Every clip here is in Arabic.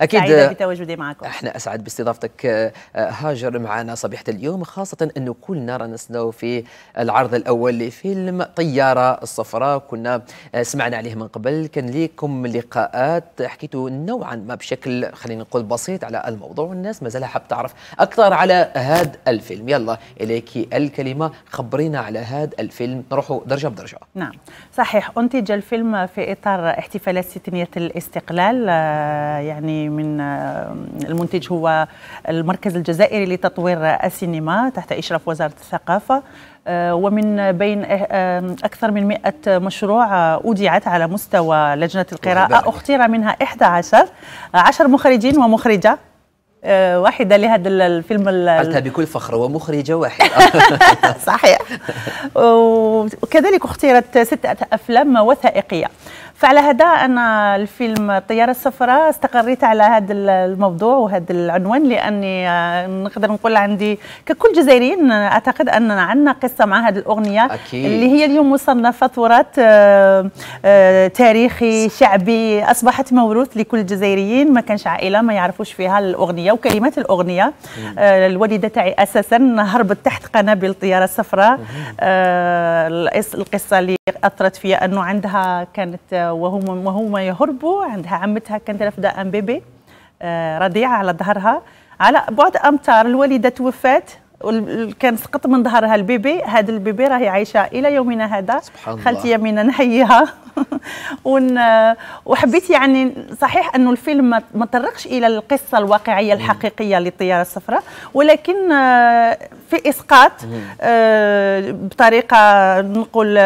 اكيد سعيده بتواجدي معكم احنا اسعد باستضافتك آه، هاجر معنا صبيحه اليوم خاصه انه كلنا رانا نسناو في العرض الاول لفيلم طياره الصفراء كنا آه، سمعنا عليه من قبل كان ليكم لقاءات حكيتوا نوعا ما بشكل خلينا نقول بسيط على الموضوع والناس مازالها حاب تعرف اكثر على هذا الفيلم يلا اليك الكلمه خبرينا على هذا الفيلم نروحوا درجه بدرجه نعم صحيح انتج الفيلم في اطار احتفالات ستينيه الاستقلال آه، يعني من المنتج هو المركز الجزائري لتطوير السينما تحت إشراف وزارة الثقافة آه، ومن بين آه، أكثر من 100 مشروع أودعت على مستوى لجنة القراءة اختير منها 11 10 مخرجين ومخرجة آه، واحدة لهذا الفيلم قلتها بكل فخر ومخرجة واحدة صحيح وكذلك اختيرت ستة أفلام وثائقية فعلى هذا انا الفيلم الطياره الصفراء استقريت على هذا الموضوع وهذا العنوان لاني آه، نقدر نقول عندي ككل جزائريين اعتقد اننا عندنا قصه مع هذه الاغنيه أكيد. اللي هي اليوم مصنفه تراث آه، آه، تاريخي شعبي اصبحت موروث لكل الجزائريين ما كانش عائله ما يعرفوش فيها الاغنيه وكلمات الاغنيه الوالده تاعي اساسا هربت تحت قنابل الطياره الصفراء القصه اللي اثرت فيها انه عندها كانت وهم وهما يهربوا عندها عمتها كانت رافده ام بيبي آه، رضيعه على ظهرها على بعد امتار الوالده توفات كان سقط من ظهرها البيبي هذا البيبي راهي عايشه الى يومنا هذا سبحان خالتي يمينه نحييها وحبيت يعني صحيح انه الفيلم ما تطرقش الى القصه الواقعيه الحقيقيه للطياره الصفراء ولكن آه، في اسقاط آه، بطريقه نقول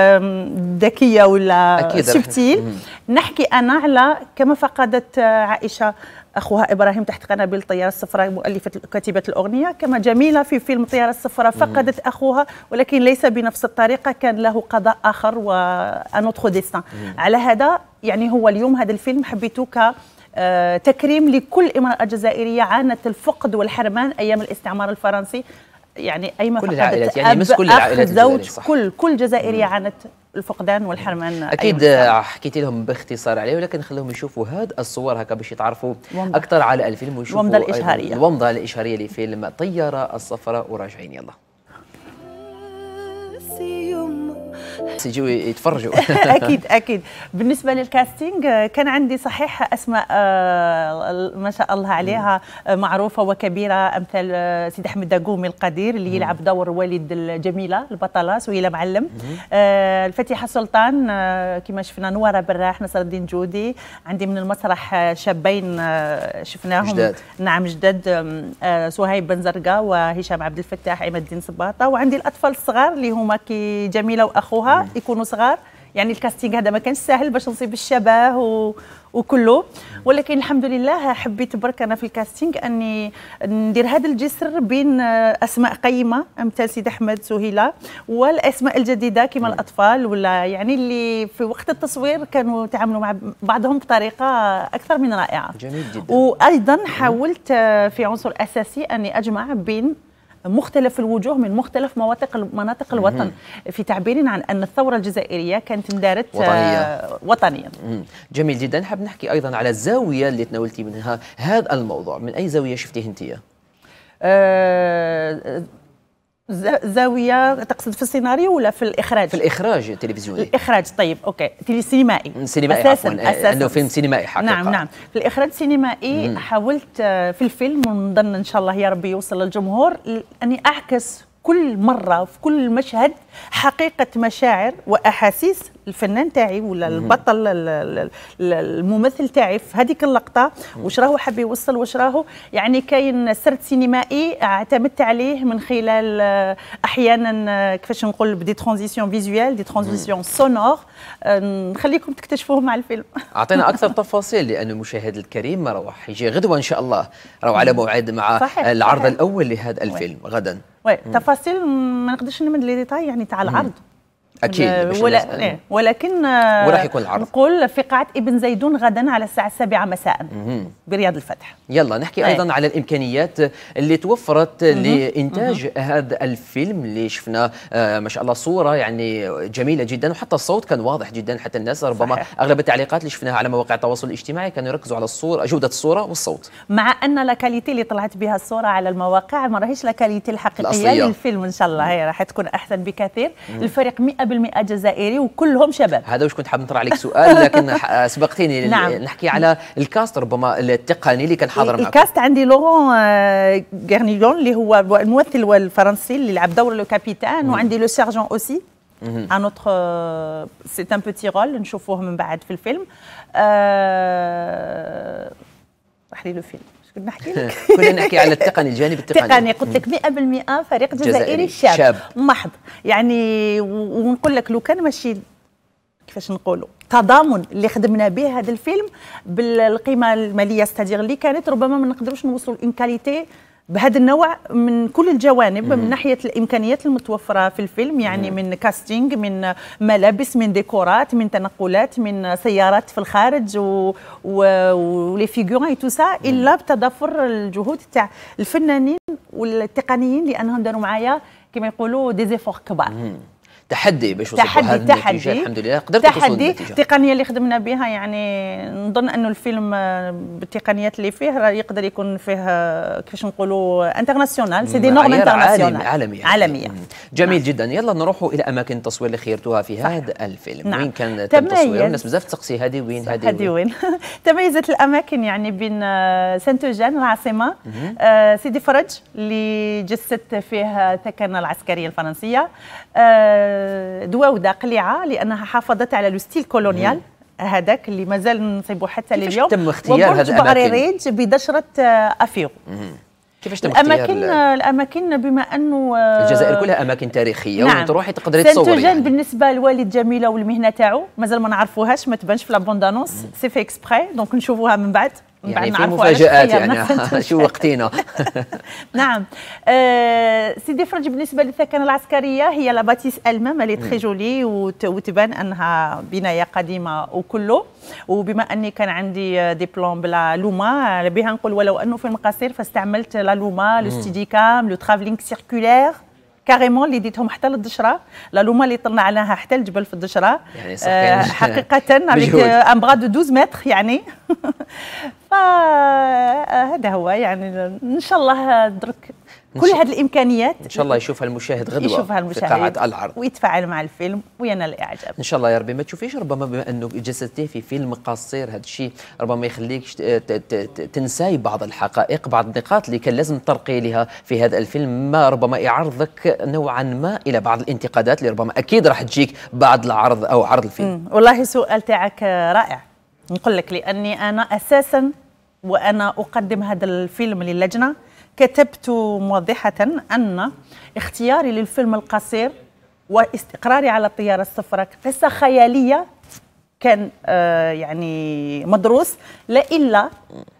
ذكيه ولا سبتيل نحكي انا على كما فقدت آه، عائشه أخوها إبراهيم تحت قنابل الطيارة الصفراء مؤلفة كاتبة الأغنية كما جميلة في فيلم الطيارة الصفراء فقدت أخوها ولكن ليس بنفس الطريقة كان له قضاء آخر وأنوتخو ديستان على هذا يعني هو اليوم هذا الفيلم حبيته ك آه، تكريم لكل امرأة جزائرية عانت الفقد والحرمان أيام الاستعمار الفرنسي يعني ايما كل العائلات يعني مس كل العائلات زوج كل كل جزائريه عانت الفقدان والحرمان اكيد حكيت لهم باختصار عليه ولكن خليهم يشوفوا هاد الصور هكا باش يتعرفوا اكثر على الفيلم ويشوفوا الومضه الاشهاريه الومضه الاشهاريه لفيلم طياره الصفراء وراجعين يلا يجوا يتفرجوا اكيد اكيد بالنسبه للكاستينج كان عندي صحيح اسماء آه، ما شاء الله عليها معروفه وكبيره امثال آه، سيد احمد داقومي القدير اللي يلعب دور والد الجميله البطله سهيله معلم آه، الفتيحه سلطان كما شفنا نواره براح نصر الدين جودي عندي من المسرح شابين شفناهم جداد. نعم جداد سهيب بن زرقا وهشام عبد الفتاح عماد الدين صباطه وعندي الاطفال الصغار اللي هما كي جميله واخوها يكونوا صغار يعني الكاستينغ هذا ما كانش سهل باش نصيب الشبه و... وكله ولكن الحمد لله حبيت برك انا في الكاستينغ اني ندير هذا الجسر بين اسماء قيمه امثال سيد احمد سهيله والاسماء الجديده كما الاطفال ولا يعني اللي في وقت التصوير كانوا تعاملوا مع بعضهم بطريقه اكثر من رائعه جميل جدا وايضا حاولت في عنصر اساسي اني اجمع بين مختلف الوجوه من مختلف مواطق مناطق الوطن في تعبير عن أن الثورة الجزائرية كانت اندارت وطنيا, آه، وطنيا. جميل جدا حاب نحكي أيضا على الزاوية اللي تناولتي منها هذا الموضوع من أي زاوية شفتيه أنت؟ آه زاويه تقصد في السيناريو ولا في الاخراج في الاخراج التلفزيوني الاخراج طيب اوكي تلي سينمائي سينمائي اساسا آه، اساسا انه فيلم سينمائي حقيقه نعم نعم في الاخراج السينمائي حاولت آه، في الفيلم ونظن ان شاء الله يا ربي يوصل للجمهور اني اعكس كل مره في كل مشهد حقيقه مشاعر واحاسيس الفنان تاعي ولا البطل الممثل تاعي في هذيك اللقطه واش راهو حاب يوصل واش راهو يعني كاين سرد سينمائي اعتمدت عليه من خلال آه، احيانا آه، كيفاش نقول دي ترانزيسيون فيزوال دي ترانزيسيون سونور نخليكم تكتشفوه مع الفيلم اعطينا اكثر تفاصيل لان المشاهد الكريم راح يجي غدوه ان شاء الله راهو على موعد مع صحيح. العرض صحيح. الاول لهذا الفيلم غدا وي تفاصيل ما نقدرش نمد لي ديتاي يعني تاع العرض اكيد ولا إيه، ولكن آه، وراح يكون العرض نقول في قاعه ابن زيدون غدا على الساعه السابعة مساء برياض الفتح يلا نحكي طيب. ايضا أي. على الامكانيات اللي توفرت مم. لانتاج مم. هذا الفيلم اللي شفنا آه ما شاء الله صوره يعني جميله جدا وحتى الصوت كان واضح جدا حتى الناس ربما صحيح. اغلب التعليقات اللي شفناها على مواقع التواصل الاجتماعي كانوا يركزوا على الصوره جوده الصوره والصوت مع ان لاكاليتي اللي طلعت بها الصوره على المواقع ما راهيش لاكاليتي الحقيقيه الأصلية. للفيلم ان شاء الله هي راح تكون احسن بكثير مم. الفريق 100 100% جزائري وكلهم شباب هذا واش كنت حاب نطرح عليك سؤال لكن آه، سبقتيني نعم. نحكي على الكاست ربما التقني اللي كان حاضر معك الكاست عندي لورون غارنيجون آه، اللي هو الممثل الفرنسي اللي لعب دور لو كابيتان وعندي لو سيرجون اوسي ان اوتر سي ان بوتي رول نشوفوه من بعد في الفيلم أه... لي لو فيلم نحكي لك كنا نحكي على التقني الجانب التقني تقني قلت لك 100% فريق جزائري شاب, شاب محض يعني ونقول لك لو كان ماشي كيفاش نقولوا تضامن اللي خدمنا به هذا الفيلم بالقيمه الماليه استاجير اللي كانت ربما ما نقدروش نوصلوا لان كاليتي بهذا النوع من كل الجوانب من ناحيه الامكانيات المتوفره في الفيلم يعني من كاستينج من ملابس من ديكورات من تنقلات من سيارات في الخارج و... و... الا بتضافر الجهود تاع الفنانين والتقنيين لانهم داروا معايا كما يقولوا ديزيفور كبار تحدي باش تحدي تحدي الحمد لله قدرت تحدي التقنيه اللي خدمنا بها يعني نظن انه الفيلم آه، بالتقنيات اللي فيه راه يقدر يكون فيه آه، كيفاش نقولوا انترناسيونال سي دي نورم انترناسيونال عالميه عالميه جميل نعم. جدا يلا نروحوا الى اماكن التصوير اللي خيرتوها في هذا الفيلم نعم. وين كان تم التصوير الناس بزاف تسقسي هذه وين هذه وين, وين. تميزت الاماكن يعني بين سانت العاصمه سيدي فرج اللي جسدت فيه الثكنه العسكريه الفرنسيه آه، دواوده قليعه لانها حافظت على لو ستيل كولونيال هذاك اللي مازال نصيبه حتى لليوم تم اختيار هذا الاماكن بدشره آه، افيغو كيفاش تم الاماكن الاماكن بما انه آه، الجزائر كلها اماكن تاريخيه نعم. وتروحي تقدري تصوري سانتوجان يعني. بالنسبه لوالد جميله والمهنه تاعو مازال ما نعرفوهاش ما تبانش في لابوندانونس سي في اكسبري دونك نشوفوها من بعد يعني في مفاجات يعني شو وقتينا نعم آه، سيدي فرج بالنسبه للثكنه العسكريه هي لاباتيس المام اللي تخي جولي وتبان انها بنايه قديمه وكله وبما اني كان عندي ديبلوم بلا لوما بها نقول ولو انه في المقاصير فاستعملت لا لوما لو كام لو ترافلينغ سيركولير كاريمون اللي ديتهم حتى للدشره لا لوما اللي طلنا عليها حتى الجبل في الدشره يعني صحيح. آه، حقيقه ان بغا دو 12 متر يعني فهذا هو يعني ان شاء الله درك كل هذه الامكانيات ان شاء الله يشوفها المشاهد غدوه يشوفها المشاهد في قاعه العرض ويتفاعل مع الفيلم وينال الاعجاب ان شاء الله يا ربي ما تشوفيش ربما بما انه جسدته في فيلم قصير هذا الشيء ربما يخليك يخليكش تنساي بعض الحقائق بعض النقاط اللي كان لازم ترقي لها في هذا الفيلم ما ربما يعرضك نوعا ما الى بعض الانتقادات اللي ربما اكيد راح تجيك بعد العرض او عرض الفيلم والله سؤال تاعك رائع نقول لك لاني انا اساسا وانا اقدم هذا الفيلم للجنه كتبت موضحه ان اختياري للفيلم القصير واستقراري على الطياره الصفراء قصه خياليه كان آه، يعني مدروس لا الا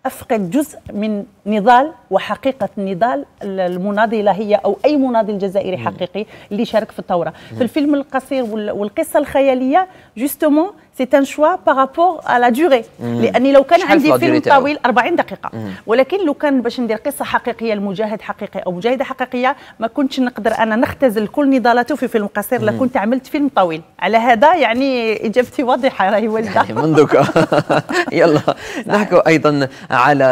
افقد جزء من نضال وحقيقه نضال المناضله هي او اي مناضل جزائري حقيقي اللي شارك في الثوره في الفيلم القصير والقصه الخياليه جوستومون سي ان شوا بارابور على دوري لاني لو كان عندي فيلم طويل 40 دقيقه mm. ولكن لو كان باش ندير قصه حقيقيه لمجاهد حقيقي او مجاهده حقيقيه ما كنتش نقدر انا نختزل كل نضالاته في فيلم قصير لو mm. كنت عملت فيلم طويل على هذا يعني اجابتي واضحه راهي والده يعني منذك يلا نحكوا ايضا على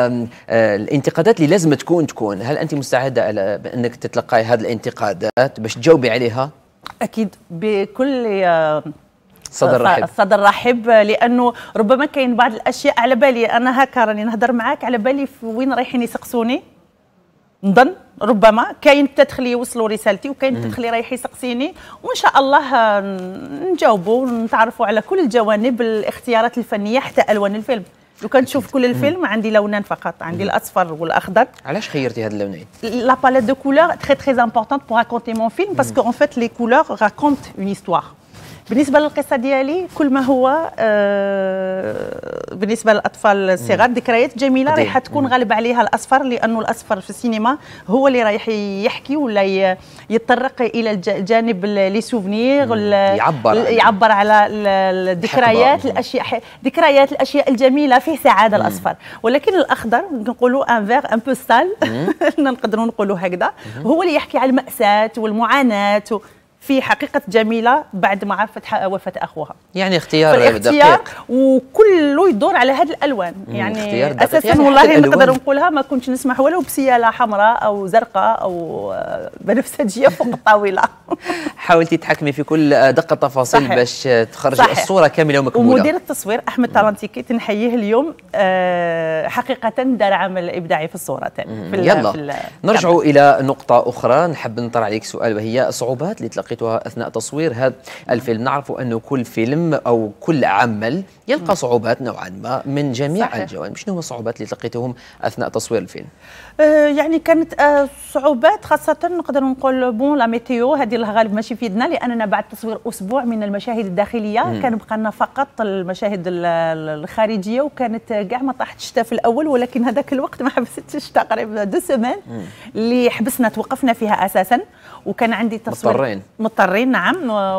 آه، الانتقادات اللي لازم تكون تكون هل انت مستعده على انك تتلقاي هذه الانتقادات باش تجاوبي عليها اكيد بكل آه، صدر رحب صدر رحب لانه ربما كاين بعض الاشياء على بالي انا هكا راني نهضر معاك على بالي وين رايحين يسقسوني نظن ربما كاين التدخل يوصلوا رسالتي وكاين التدخل رايح يسقسيني وان شاء الله نجاوبوا ونتعرفوا على كل الجوانب الاختيارات الفنيه حتى الوان الفيلم لو كان تشوف كل الفيلم عندي لونان فقط عندي الاصفر والاخضر علاش خيرتي هاد اللونين لا باليت دو كولور تري تري امبورطون بور اكونتي مون فيلم باسكو ان فيت لي كولور راكونت اون هيستوار بالنسبه للقصه ديالي كل ما هو آه بالنسبه للاطفال الصغار ذكريات جميله رايحه تكون غالب عليها الاصفر لانه الاصفر في السينما هو اللي رايح يحكي ولا يتطرق الى الجانب لي سوفنيغ يعبر يعبر على الذكريات الاشياء ذكريات الاشياء الجميله فيه سعاده الاصفر ولكن الاخضر نقولوا ان فيغ ان بو سال نقدروا نقولوا هكذا هو اللي يحكي على الماساه والمعاناه في حقيقة جميلة بعد ما عرفت وفاة أخوها يعني اختيار دقيق وكله يدور على هذه الألوان يعني أساسا يعني والله نقدر نقولها ما كنتش نسمح ولو بسيالة حمراء أو زرقاء أو آه، بنفسجية فوق الطاولة حاولتي تحكمي في كل آه، دقة تفاصيل صحيح. باش آه، تخرج صحيح. الصورة كاملة ومكمولة ومدير التصوير أحمد تالنتيكي تنحييه اليوم أه حقيقة دار عمل إبداعي في الصورة في يلا في نرجع إلى نقطة أخرى نحب نطرح عليك سؤال وهي الصعوبات اللي تلقيت لقيتها اثناء تصوير هذا الفيلم نعرف انه كل فيلم او كل عمل يلقى صعوبات نوعا ما من جميع الجوانب شنو هو الصعوبات اللي تلقيتهم اثناء تصوير الفيلم آه، يعني كانت آه، صعوبات خاصة نقدر نقول بون لا ميتيو هذه الغالب ماشي في يدنا لأننا بعد تصوير أسبوع من المشاهد الداخلية مم. كان بقى لنا فقط المشاهد الخارجية وكانت كاع ما طاحت الشتاء في الأول ولكن هذاك الوقت ما حبستش الشتاء قريب دو سيمان اللي حبسنا توقفنا فيها أساسا وكان عندي تصوير مضطرين مضطرين نعم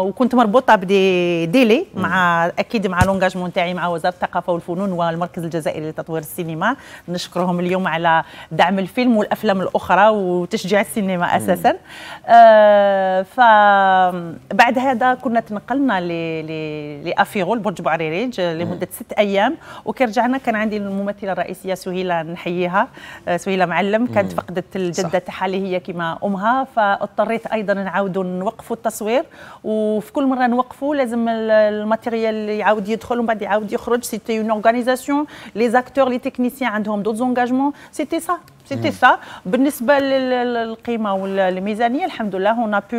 وكنت مربوطة بدي ديلي مم. مع أكيد مع لونجاجمون تاعي مع وزارة الثقافة والفنون والمركز الجزائري لتطوير السينما نشكرهم اليوم على دعم الفيلم والافلام الاخرى وتشجيع السينما اساسا آه فبعد هذا كنا تنقلنا لافيغول برج بعريريج آه، لمده ست ايام وكرجعنا كان عندي الممثله الرئيسيه سهيله نحييها آه، سهيله معلم كانت فقدت الجده تاعها اللي هي كما امها فاضطريت ايضا نعاودوا نوقفوا التصوير وفي كل مره نوقفوا لازم الماتيريال يعاود يدخل ومن بعد يعاود يخرج سيتي اون اورغانيزاسيون لي زاكتور لي تكنيسيان عندهم دوت زونجاجمون سيتي سا سيتي سا بالنسبه للقيمه والميزانيه الحمد لله هنا بو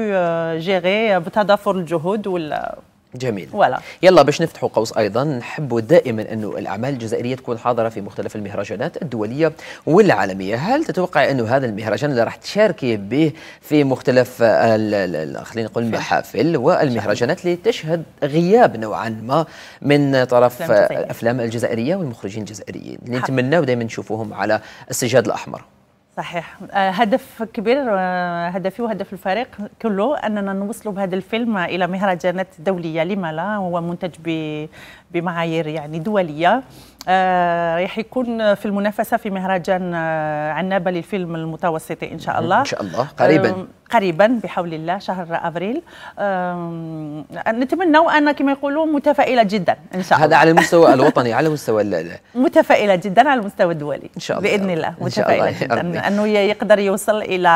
جيري بتضافر الجهود ولا جميل ولا. يلا باش نفتحوا قوس ايضا نحبوا دائما انه الاعمال الجزائريه تكون حاضره في مختلف المهرجانات الدوليه والعالميه هل تتوقع انه هذا المهرجان اللي راح تشاركي به في مختلف خلينا نقول المحافل والمهرجانات اللي تشهد غياب نوعا ما من طرف الافلام الجزائريه والمخرجين الجزائريين اللي نتمناو دائما نشوفوهم على السجاد الاحمر صحيح آه، هدف كبير آه، هدفي وهدف الفريق كله اننا نوصلوا بهذا الفيلم الى مهرجانات دوليه لما لا هو منتج بمعايير يعني دوليه آه، راح يكون في المنافسه في مهرجان آه، عنابه للفيلم المتوسطي ان شاء الله ان شاء الله قريبا آه، قريبا بحول الله شهر افريل نتمنى وانا كما يقولوا متفائله جدا ان شاء الله هذا على المستوى الوطني على المستوى متفائله جدا على المستوى الدولي ان شاء الله باذن الله متفائله الله. جدا انه يقدر يوصل الى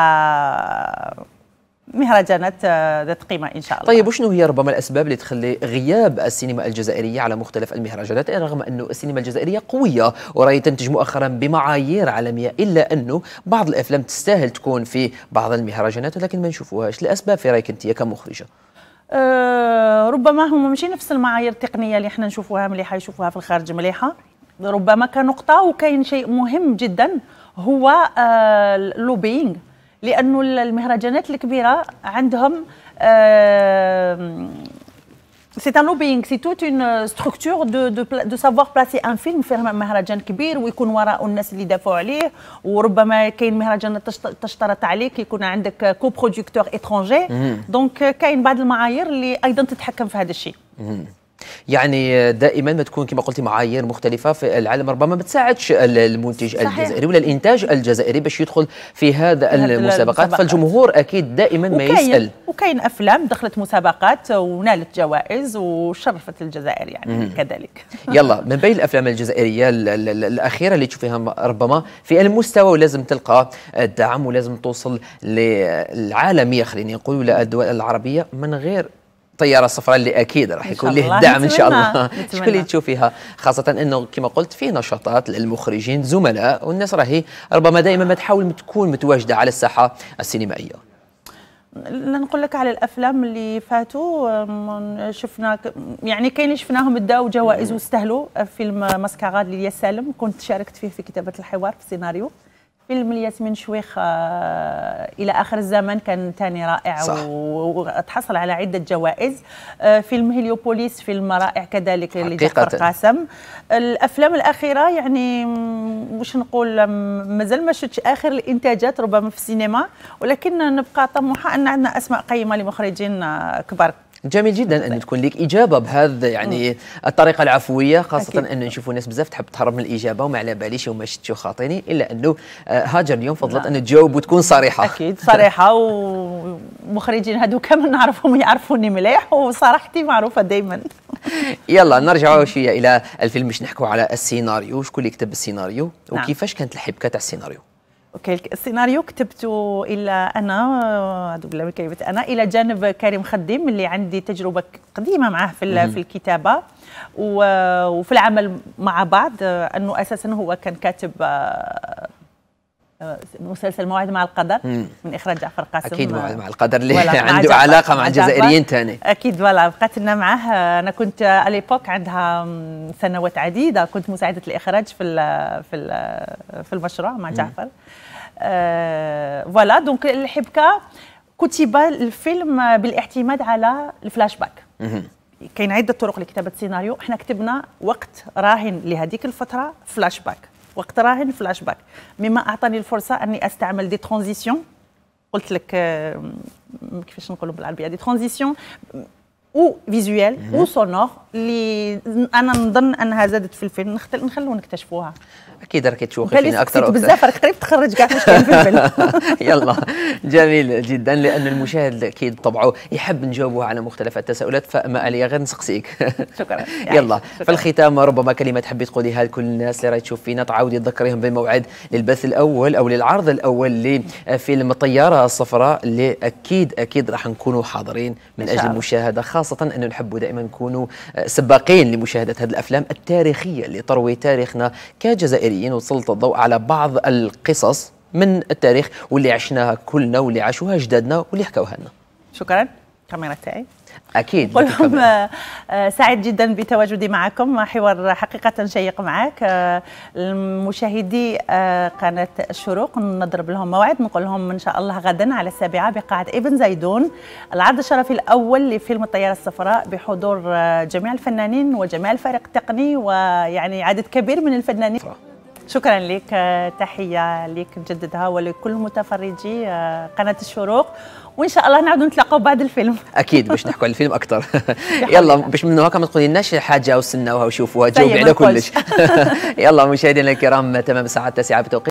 مهرجانات آه، ذات قيمه ان شاء الله طيب وشنو هي ربما الاسباب اللي تخلي غياب السينما الجزائريه على مختلف المهرجانات إيه، رغم انه السينما الجزائريه قويه وراهي تنتج مؤخرا بمعايير عالميه الا انه بعض الافلام تستاهل تكون في بعض المهرجانات ولكن ما نشوفوهاش الاسباب في رايك انت كمخرجه أه ربما هما ماشي نفس المعايير التقنيه اللي احنا نشوفوها مليحه يشوفوها في الخارج مليحه ربما كنقطه وكاين شيء مهم جدا هو آه، اللوبينغ لانه المهرجانات الكبيره عندهم سي ان لوبينغ سي توت اون ستركتور دو دو سافوار بلاسي ان فيلم في مهرجان كبير ويكون وراء الناس اللي دافعوا عليه وربما كاين مهرجان تشترط عليك يكون عندك كو برودكتور اترونجي دونك كاين بعض المعايير اللي ايضا تتحكم في هذا الشيء يعني دائما ما تكون كما قلتي معايير مختلفه في العالم ربما ما تساعدش المنتج صحيح. الجزائري ولا الانتاج الجزائري باش يدخل في هذا المسابقات فالجمهور اكيد دائما ما يسال وكاين افلام دخلت مسابقات ونالت جوائز وشرفت الجزائر يعني مم. كذلك يلا من بين الافلام الجزائريه الاخيره اللي تشوفيها ربما في المستوى ولازم تلقى الدعم ولازم توصل للعالميه خليني نقول ولا الدول العربيه من غير الطياره الصفراء اللي اكيد راح يكون له دعم ان شاء الله شكون اللي تشوفيها خاصه انه كما قلت فيه نشاطات للمخرجين زملاء والناس راهي ربما دائما ما تحاول تكون متواجده على الساحه السينمائيه نقول لك على الافلام اللي فاتوا شفنا يعني كاين شفناهم داو جوائز واستاهلوا فيلم ماسكاراد لليا سالم كنت شاركت فيه في كتابه الحوار في السيناريو فيلم ياسمين شويخ آه، الى اخر الزمن كان ثاني رائع صح. وتحصل على عده جوائز آه، فيلم هيليوبوليس فيلم رائع كذلك لجعفر قاسم الافلام الاخيره يعني واش نقول مازال ما شفتش اخر الانتاجات ربما في السينما ولكن نبقى طموحه ان عندنا اسماء قيمه لمخرجين آه، كبار جميل جدا ان طيب. تكون لك اجابه بهذا يعني الطريقه العفويه خاصه أكيد. انه نشوفوا ناس بزاف تحب تهرب من الاجابه وما على باليش وما شتي خاطيني الا انه آه، هاجر اليوم فضلت ان تجاوب وتكون صريحه اكيد صريحه ومخرجين هذوك كامل نعرفهم يعرفوني مليح وصراحتي معروفه دائما يلا نرجعوا شويه الى الفيلم باش نحكوا على السيناريو شكون اللي كتب السيناريو نعم. وكيفاش كانت الحبكه تاع السيناريو اوكي السيناريو كتبته الا انا دوبلا كتبت انا الى جانب كريم خديم اللي عندي تجربه قديمه معاه في في الكتابه وفي العمل مع بعض انه اساسا هو كان كاتب آه، مسلسل موعد مع القدر مم. من اخراج جعفر قاسم اكيد موعد مع القدر اللي عنده جعفر. علاقه مع الجزائريين ثاني اكيد فوالا لنا معاه انا كنت اليبوك عندها سنوات عديده كنت مساعده الاخراج في ال في ال في المشروع مع جعفر آه فوالا دونك الحبكه كتب الفيلم بالاعتماد على الفلاش باك كاين عده طرق لكتابه السيناريو احنا كتبنا وقت راهن لهذيك الفتره فلاش باك وقت راهن فلاش باك مما اعطاني الفرصه اني استعمل دي ترانزيسيون قلت لك آه، كيفاش نقولوا بالعربيه دي ترانزيسيون وفيزوال او وسونور اللي انا نظن انها زادت في الفيلم نخل... نخلو نكتشفوها اكيد راكي تشوفي فيني اكثر بزاف راك قريب تخرج كاع في الفيلم يلا جميل جدا لان المشاهد اكيد طبعه يحب نجاوبه على مختلف التساؤلات فما علي غير نسقسيك شكرا يعني يلا في الختام ربما كلمه تحبي تقوليها لكل الناس اللي راهي تشوف فينا تعاودي تذكريهم بموعد للبث الاول او للعرض الاول لفيلم الطياره الصفراء اللي اكيد اكيد راح نكونوا حاضرين من اجل مشاهده خاصة خاصة أنه نحب دائما نكونوا آه، سباقين لمشاهدة هذه الأفلام التاريخية اللي تروي تاريخنا كجزائريين وتسلط الضوء على بعض القصص من التاريخ واللي عشناها كلنا واللي عاشوها أجدادنا واللي حكوها لنا شكرا كاميرا تاعي اكيد كلهم آه، سعيد جدا بتواجدي معكم حوار حقيقه شيق معك آه، المشاهدي آه، قناه الشروق نضرب لهم موعد نقول لهم ان شاء الله غدا على السابعه بقاعه ابن زيدون العرض الشرفي الاول لفيلم الطياره الصفراء بحضور جميع الفنانين وجميع الفريق التقني ويعني عدد كبير من الفنانين شكرا لك تحيه لك مجددها ولكل متفرجي آه، قناه الشروق وان شاء الله نعود نتلاقاو بعد الفيلم اكيد باش نحكوا على الفيلم اكثر يلا باش من هكا ما تقولي لناش حاجه وسناوها وشوفوها جاوبي طيب، على كلش يلا مشاهدينا الكرام تمام الساعه 9 بتوقيت